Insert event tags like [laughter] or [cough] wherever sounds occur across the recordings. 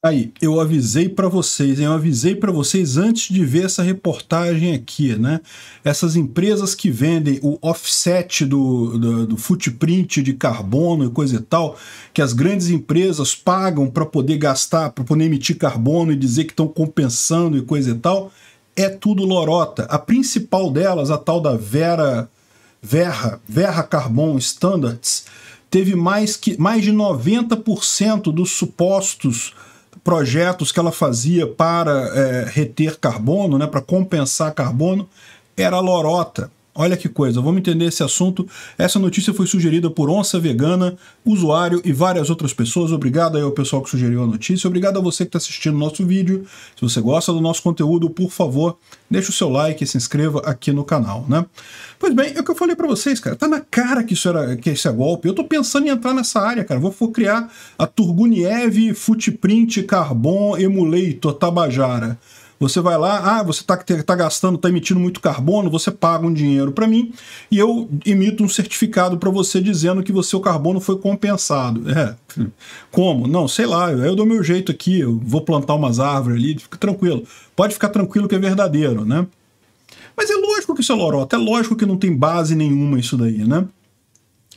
Aí, eu avisei para vocês, eu avisei para vocês antes de ver essa reportagem aqui, né? Essas empresas que vendem o offset do, do, do footprint de carbono e coisa e tal, que as grandes empresas pagam para poder gastar, para poder emitir carbono e dizer que estão compensando e coisa e tal, é tudo lorota. A principal delas, a tal da Vera, Verra, Verra Carbon Standards, teve mais, que, mais de 90% dos supostos projetos que ela fazia para é, reter carbono, né, para compensar carbono, era lorota. Olha que coisa, vamos entender esse assunto. Essa notícia foi sugerida por Onça Vegana, usuário e várias outras pessoas. Obrigado aí ao pessoal que sugeriu a notícia. Obrigado a você que está assistindo o nosso vídeo. Se você gosta do nosso conteúdo, por favor, deixa o seu like e se inscreva aqui no canal, né? Pois bem, é o que eu falei para vocês, cara. Tá na cara que isso era que esse é golpe. Eu tô pensando em entrar nessa área, cara. Vou, vou criar a Turguniev Footprint Carbon Emulator Tabajara. Você vai lá, ah, você está tá gastando, está emitindo muito carbono, você paga um dinheiro para mim e eu emito um certificado para você dizendo que o seu carbono foi compensado. É. [laughs] Como? Não, sei lá, eu, eu dou meu jeito aqui, eu vou plantar umas árvores ali, fica tranquilo. Pode ficar tranquilo que é verdadeiro, né? Mas é lógico que isso é lorota, é lógico que não tem base nenhuma isso daí, né?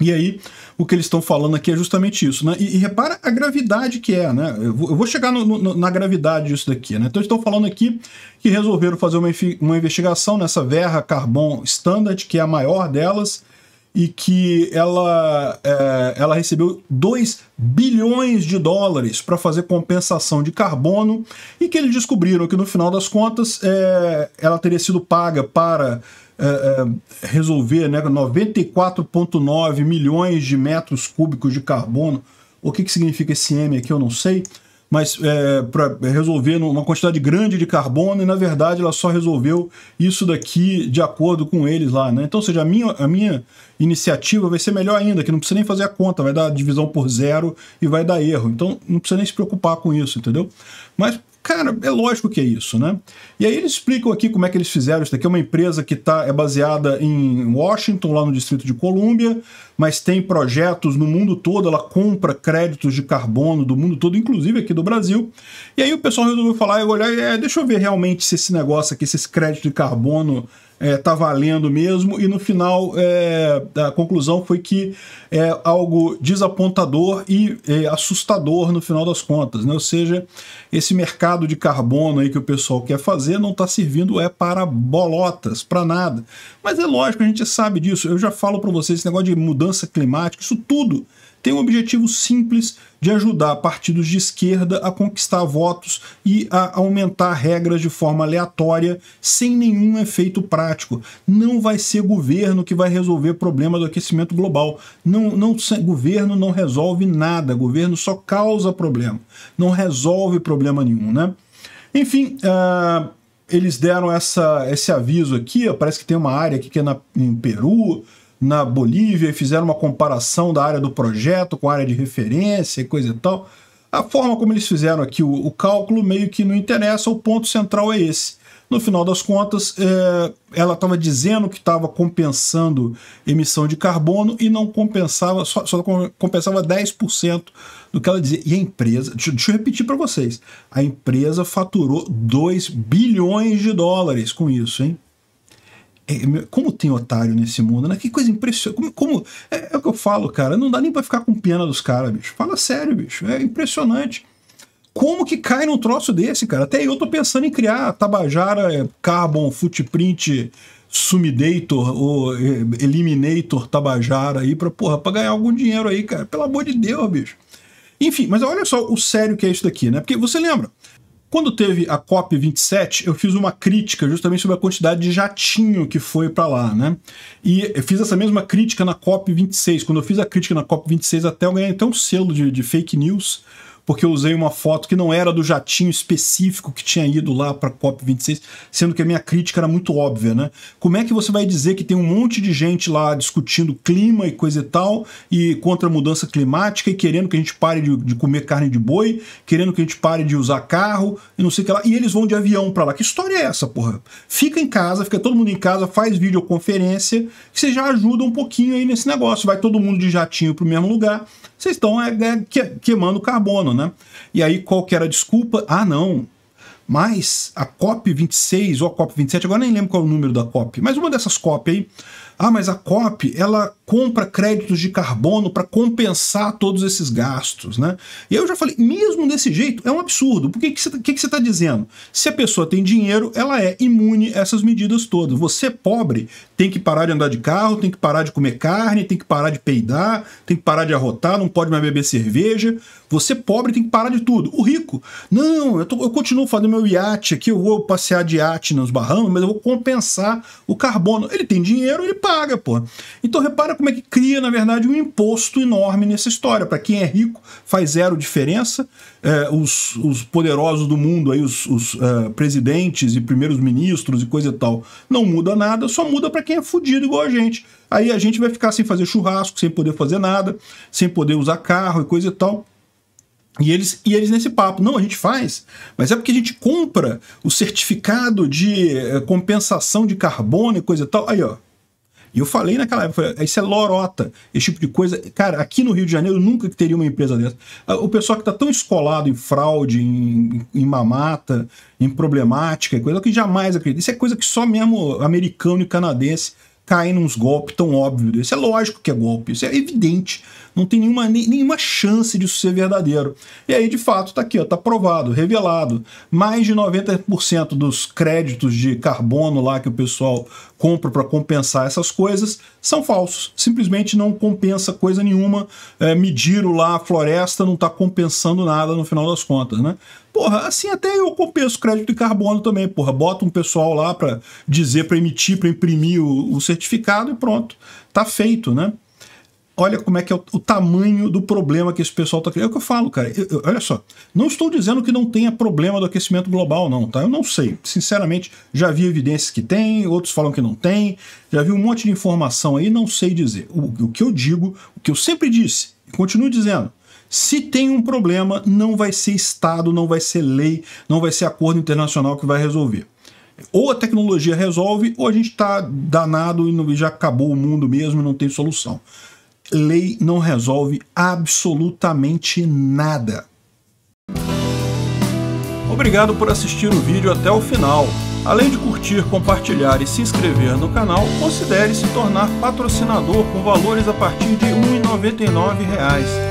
E aí, o que eles estão falando aqui é justamente isso, né? E, e repara a gravidade que é, né? Eu vou, eu vou chegar no, no, na gravidade disso daqui, né? Então, eles estão falando aqui que resolveram fazer uma, uma investigação nessa Verra Carbon Standard, que é a maior delas, e que ela, é, ela recebeu 2 bilhões de dólares para fazer compensação de carbono e que eles descobriram que no final das contas é, ela teria sido paga para é, é resolver né, 94,9 milhões de metros cúbicos de carbono. O que, que significa esse M aqui eu não sei, mas é, para resolver uma quantidade grande de carbono, e na verdade ela só resolveu isso daqui de acordo com eles lá, né? Então, ou seja, a minha, a minha iniciativa vai ser melhor ainda, que não precisa nem fazer a conta, vai dar divisão por zero e vai dar erro. Então, não precisa nem se preocupar com isso, entendeu? Mas Cara, é lógico que é isso, né? E aí eles explicam aqui como é que eles fizeram. Isso daqui é uma empresa que tá, é baseada em Washington, lá no Distrito de Colômbia, mas tem projetos no mundo todo, ela compra créditos de carbono do mundo todo, inclusive aqui do Brasil. E aí o pessoal resolveu falar, eu olhar, é, deixa eu ver realmente se esse negócio aqui, se esse crédito de carbono é, tá valendo mesmo. E no final, é, a conclusão foi que é algo desapontador e é, assustador no final das contas, né? Ou seja, esse mercado de carbono aí que o pessoal quer fazer não está servindo é para bolotas, para nada. Mas é lógico, a gente sabe disso. Eu já falo para vocês esse negócio de mudança climática, isso tudo tem o objetivo simples de ajudar partidos de esquerda a conquistar votos e a aumentar regras de forma aleatória, sem nenhum efeito prático. Não vai ser governo que vai resolver o problema do aquecimento global. Não, não, governo não resolve nada, governo só causa problema, não resolve problema nenhum, né? Enfim, uh, eles deram essa, esse aviso aqui, ó, parece que tem uma área aqui que é na, em Peru, na Bolívia e fizeram uma comparação da área do projeto com a área de referência e coisa e tal. A forma como eles fizeram aqui o, o cálculo meio que não interessa, o ponto central é esse. No final das contas, é, ela estava dizendo que estava compensando emissão de carbono e não compensava, só, só compensava 10% do que ela dizia. E a empresa, deixa, deixa eu repetir para vocês, a empresa faturou 2 bilhões de dólares com isso, hein? É, é, como tem otário nesse mundo, né? Que coisa impressionante. Como, como é, é, o que eu falo, cara. Não dá nem pra ficar com pena dos caras, bicho. Fala sério, bicho. É impressionante. Como que cai num troço desse, cara? Até eu tô pensando em criar Tabajara, é, Carbon, Footprint, Sumidator ou Eliminator Tabajara aí pra, porra, pra ganhar algum dinheiro aí, cara. Pelo amor de Deus, bicho. Enfim, mas olha só o sério que é isso daqui, né? Porque você lembra, quando teve a COP27, eu fiz uma crítica justamente sobre a quantidade de jatinho que foi para lá, né? E eu fiz essa mesma crítica na COP26. Quando eu fiz a crítica na COP26, até eu ganhei até um selo de, de fake news, porque eu usei uma foto que não era do jatinho específico que tinha ido lá para a COP26, sendo que a minha crítica era muito óbvia, né? Como é que você vai dizer que tem um monte de gente lá discutindo clima e coisa e tal, e contra a mudança climática, e querendo que a gente pare de, de comer carne de boi, querendo que a gente pare de usar carro, e não sei o que lá, e eles vão de avião para lá. Que história é essa, porra? Fica em casa, fica todo mundo em casa, faz videoconferência, que você já ajuda um pouquinho aí nesse negócio. Vai todo mundo de jatinho pro mesmo lugar, vocês estão é, é, queimando carbono, né? E aí qual que era a desculpa? Ah, não. Mas a COP26 ou a COP27, agora nem lembro qual é o número da COP, mas uma dessas COP aí ah, mas a COP ela compra créditos de carbono para compensar todos esses gastos, né? E eu já falei, mesmo desse jeito, é um absurdo. Por tá, que, que você está dizendo? Se a pessoa tem dinheiro, ela é imune a essas medidas todas. Você pobre tem que parar de andar de carro, tem que parar de comer carne, tem que parar de peidar, tem que parar de arrotar, não pode mais beber cerveja. Você pobre tem que parar de tudo. O rico, não, eu, tô, eu continuo fazendo meu iate aqui, eu vou passear de iate nos barrancos, mas eu vou compensar o carbono. Ele tem dinheiro, ele para paga, pô. Então repara como é que cria, na verdade, um imposto enorme nessa história. Para quem é rico, faz zero diferença. É, os, os, poderosos do mundo, aí, os, os uh, presidentes e primeiros ministros e coisa e tal, não muda nada, só muda para quem é fudido igual a gente. Aí a gente vai ficar sem fazer churrasco, sem poder fazer nada, sem poder usar carro e coisa e tal. E eles, e eles nesse papo, não, a gente faz, mas é porque a gente compra o certificado de é, compensação de carbono e coisa e tal. Aí, ó, e eu falei naquela época, isso é lorota, esse tipo de coisa. Cara, aqui no Rio de Janeiro nunca teria uma empresa dessa. Ah, o pessoal que está tão escolado em fraude, em, em mamata, em problemática, coisa que jamais acredita. Isso é coisa que só mesmo americano e canadense cai num golpe tão óbvio isso É lógico que é golpe, isso é evidente. Não tem nenhuma, nenhuma chance disso ser verdadeiro. E aí, de fato, está aqui, está provado, revelado. Mais de 90% dos créditos de carbono lá que o pessoal compra para compensar essas coisas são falsos. Simplesmente não compensa coisa nenhuma. É, mediram lá a floresta, não está compensando nada no final das contas, né? porra, assim até eu compenso crédito de carbono também, porra. Bota um pessoal lá para dizer, para emitir, para imprimir o, o, certificado e pronto. Tá feito, né? Olha como é que é o, o tamanho do problema que esse pessoal tá criando. É o que eu falo, cara. Eu, eu, olha só, não estou dizendo que não tenha problema do aquecimento global, não, tá? Eu não sei. Sinceramente, já vi evidências que tem, outros falam que não tem, já vi um monte de informação aí, não sei dizer. O, o que eu digo, o que eu sempre disse, e continuo dizendo, se tem um problema, não vai ser Estado, não vai ser lei, não vai ser acordo internacional que vai resolver. Ou a tecnologia resolve, ou a gente está danado e já acabou o mundo mesmo e não tem solução. Lei não resolve absolutamente nada. Obrigado por assistir o vídeo até o final. Além de curtir, compartilhar e se inscrever no canal, considere se tornar patrocinador com valores a partir de R$ 1,99